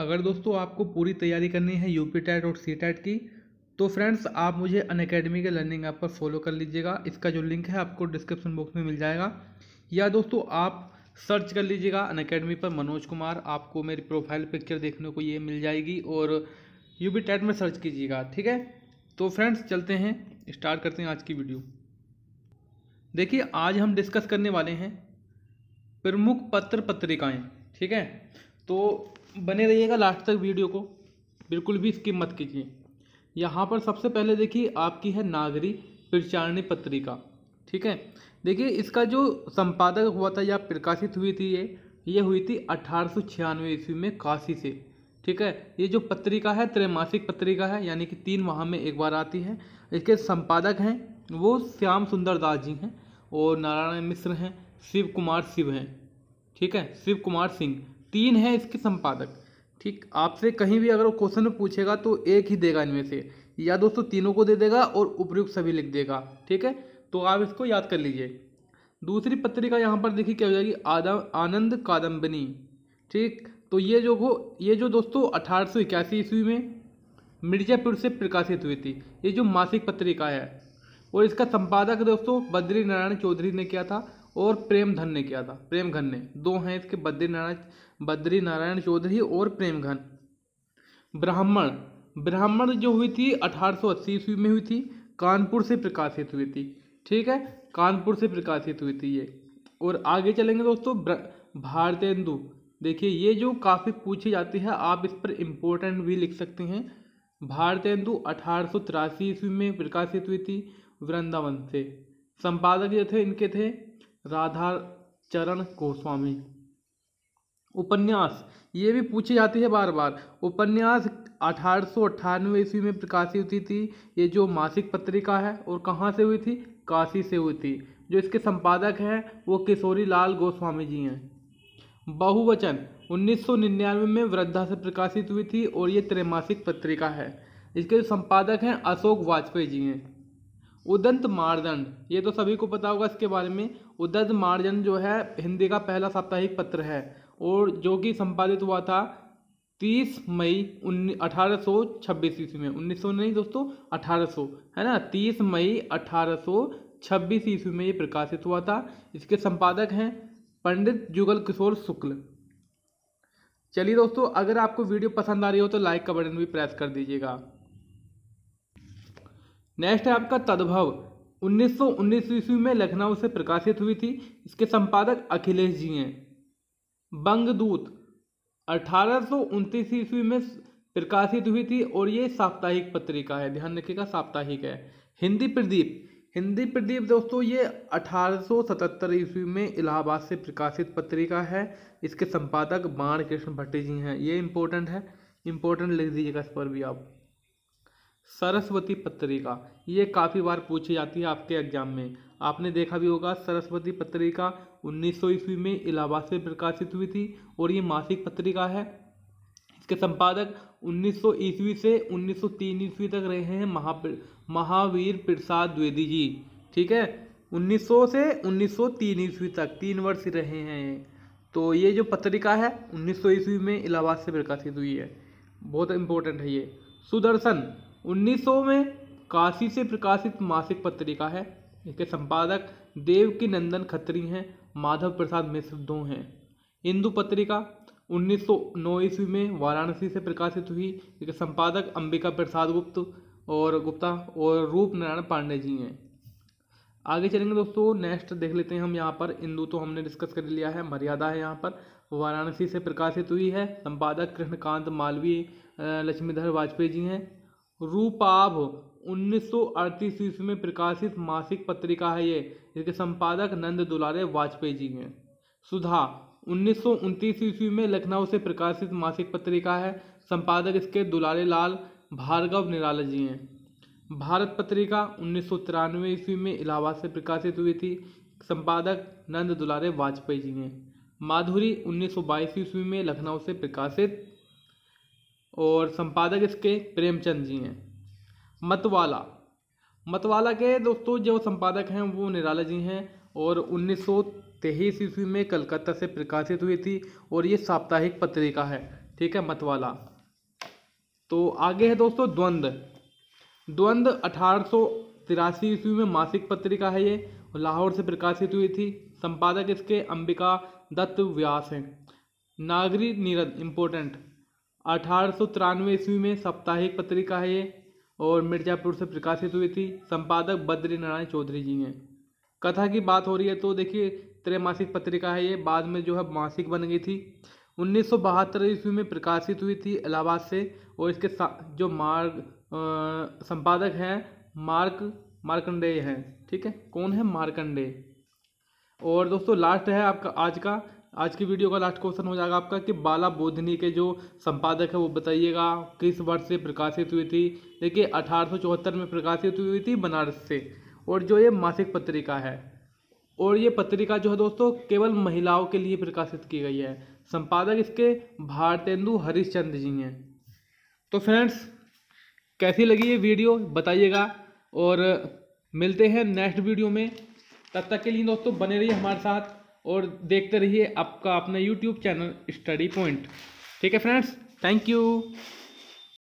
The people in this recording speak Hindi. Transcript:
अगर दोस्तों आपको पूरी तैयारी करनी है यू पी टैट और सी टैट की तो फ्रेंड्स आप मुझे अन अकेडमी के लर्निंग ऐप पर फॉलो कर लीजिएगा इसका जो लिंक है आपको डिस्क्रिप्शन बॉक्स में मिल जाएगा या दोस्तों आप सर्च कर लीजिएगा अन अकेडमी पर मनोज कुमार आपको मेरी प्रोफाइल पिक्चर देखने को ये मिल जाएगी और यू बी टैट में सर्च कीजिएगा ठीक है तो फ्रेंड्स चलते हैं स्टार्ट करते हैं आज की वीडियो देखिए आज हम डिस्कस करने वाले हैं प्रमुख पत्र पत्रिकाएं ठीक है तो बने रहिएगा लास्ट तक वीडियो को बिल्कुल भी इसकी मत कीजिए यहाँ पर सबसे पहले देखिए आपकी है नागरी प्रचारणी पत्रिका ठीक है देखिए इसका जो संपादक हुआ था या प्रकाशित हुई थी ये ये हुई थी अठारह ईस्वी में काशी से ठीक है ये जो पत्रिका है त्रैमासिक पत्रिका है यानी कि तीन माह में एक बार आती है इसके संपादक हैं वो श्याम सुंदर दास जी हैं और नारायण मिश्र हैं शिव कुमार शिव हैं ठीक है शिव कुमार सिंह तीन है इसके संपादक ठीक आपसे कहीं भी अगर वो क्वेश्चन पूछेगा तो एक ही देगा इनमें से या दोस्तों तीनों को दे देगा और उपयुक्त सभी लिख देगा ठीक है तो आप इसको याद कर लीजिए दूसरी पत्रिका यहाँ पर देखिए क्या हो जाएगी आदम आनंद कादम्बनी ठीक तो ये जो हो ये जो दोस्तों अठारह सौ इक्यासी ईस्वी में मिर्जापुर से प्रकाशित हुई थी ये जो मासिक पत्रिका है और इसका संपादक दोस्तों बद्री नारायण चौधरी ने किया था और प्रेमधन ने किया था प्रेमघन ने दो हैं इसके बद्री नारायण बद्री नारायण चौधरी और प्रेमघन ब्राह्मण ब्राह्मण जो हुई थी 1880 ईस्वी में हुई थी कानपुर से प्रकाशित हुई थी ठीक है कानपुर से प्रकाशित हुई थी ये और आगे चलेंगे दोस्तों भारतेंदु देखिए ये जो काफ़ी पूछी जाती है आप इस पर इम्पोर्टेंट भी लिख सकते हैं भारतेंदु अठारह ईस्वी में प्रकाशित हुई थी वृंदावन से संपादक जो थे इनके थे राधा चरण गोस्वामी उपन्यास ये भी पूछी जाती है बार बार उपन्यास अठारह सौ अट्ठानवे ईस्वी में प्रकाशित हुई थी ये जो मासिक पत्रिका है और कहाँ से हुई थी काशी से हुई थी जो इसके संपादक हैं वो किशोरी लाल गोस्वामी जी हैं बहुवचन 1999 में वृद्धा से प्रकाशित हुई थी और ये त्रैमासिक पत्रिका है इसके जो संपादक हैं अशोक वाजपेयी जी हैं उदंत मारदंड ये तो सभी को पता होगा इसके बारे में उदंत मारदंड जो है हिंदी का पहला साप्ताहिक पत्र है और जो कि संपादित हुआ था तीस मई उन्नीस अठारह छब्बीस ईस्वी में उन्नीस सौ नहीं दोस्तों अठारह है ना तीस मई अठारह ईस्वी में ये प्रकाशित हुआ था इसके संपादक हैं पंडित जुगल किशोर शुक्ल चलिए दोस्तों अगर आपको वीडियो पसंद आ रही हो तो लाइक का बटन भी प्रेस कर दीजिएगा नेक्स्ट है आपका तद्भव 1919 ईस्वी में लखनऊ से प्रकाशित हुई थी इसके संपादक अखिलेश जी हैं बंगदूत अठारह ईस्वी में प्रकाशित हुई थी और ये साप्ताहिक पत्रिका है ध्यान रखिएगा साप्ताहिक है हिंदी प्रदीप हिंदी प्रदीप दोस्तों ये 1877 ईस्वी में इलाहाबाद से प्रकाशित पत्रिका है इसके संपादक बाण कृष्ण भट्टी जी हैं ये इम्पोर्टेंट है इम्पोर्टेंट लिख दीजिएगा इस पर भी आप सरस्वती पत्रिका ये काफ़ी बार पूछी जाती है आपके एग्जाम में आपने देखा भी होगा सरस्वती पत्रिका सौ ईस्वी में इलाहाबाद से प्रकाशित हुई थी और ये मासिक पत्रिका है इसके संपादक 1900 ईस्वी से 1903 ईस्वी तक रहे हैं महावीर प्रसाद द्विवेदी जी ठीक है 1900 से 1903 ईस्वी तक तीन वर्ष रहे हैं तो ये जो पत्रिका है 1900 ईस्वी में इलाहाबाद से प्रकाशित हुई है बहुत इम्पोर्टेंट है ये सुदर्शन 1900 में काशी से प्रकाशित मासिक पत्रिका है इसके संपादक देव की नंदन खत्री हैं माधव प्रसाद मिश्र दो हैं हिंदू पत्रिका 1909 ईस्वी में वाराणसी से प्रकाशित हुई इसके संपादक अंबिका प्रसाद गुप्त और गुप्ता और रूप नारायण पांडे जी हैं आगे चलेंगे दोस्तों नेक्स्ट देख लेते हैं हम यहाँ पर हिंदू तो हमने डिस्कस कर लिया है मर्यादा है यहाँ पर वाराणसी से प्रकाशित हुई है संपादक कृष्णकांत मालवीय लक्ष्मीधर वाजपेयी जी हैं रूपाभ 1938 ईस्वी में प्रकाशित मासिक पत्रिका है ये जिसके संपादक नंद दुलारे वाजपेयी जी हैं सुधा उन्नीस सौ ईस्वी में लखनऊ से प्रकाशित मासिक पत्रिका है संपादक इसके दुलारे लाल भार्गव निराला जी हैं भारत पत्रिका उन्नीस ईस्वी में इलाहाबाद से प्रकाशित हुई थी संपादक नंद दुलारे वाजपेयी जी हैं माधुरी 1922 ईस्वी में लखनऊ से प्रकाशित और संपादक इसके प्रेमचंद जी हैं मतवाला मतवाला के दोस्तों जो संपादक हैं वो निराला जी हैं और उन्नीस सौ तेईस ईस्वी में कलकत्ता से प्रकाशित हुई थी और ये साप्ताहिक पत्रिका है ठीक है मतवाला तो आगे है दोस्तों द्वंद्व द्वंद्व अठारह सौ तिरासी ईस्वी में मासिक पत्रिका है ये लाहौर से प्रकाशित हुई थी संपादक इसके अंबिका दत्त व्यास हैं नागरी नीरद इम्पोर्टेंट अठारह ईस्वी में साप्ताहिक पत्रिका है ये और मिर्ज़ापुर से प्रकाशित हुई थी संपादक बद्री नारायण चौधरी जी हैं कथा की बात हो रही है तो देखिए त्रैमासिक पत्रिका है ये बाद में जो है मासिक बन गई थी उन्नीस सौ बहत्तर ईस्वी में प्रकाशित हुई थी इलाहाबाद से और इसके जो मार्ग संपादक हैं मार्क मार्कंडेय हैं ठीक है कौन है मार्कंडेय और दोस्तों लास्ट है आपका आज का आज की वीडियो का लास्ट क्वेश्चन हो जाएगा आपका कि बाला बोधनी के जो संपादक है वो बताइएगा किस वर्ष से प्रकाशित हुई थी देखिए अठारह में प्रकाशित हुई थी बनारस से और जो ये मासिक पत्रिका है और ये पत्रिका जो है दोस्तों केवल महिलाओं के लिए प्रकाशित की गई है संपादक इसके भारतेंदु हरिश्चंद्र जी हैं तो फ्रेंड्स कैसी लगी ये वीडियो बताइएगा और मिलते हैं नेक्स्ट वीडियो में तब तक के लिए दोस्तों बने रहिए हमारे साथ और देखते रहिए आपका अपना यूट्यूब चैनल स्टडी पॉइंट ठीक है फ्रेंड्स थैंक यू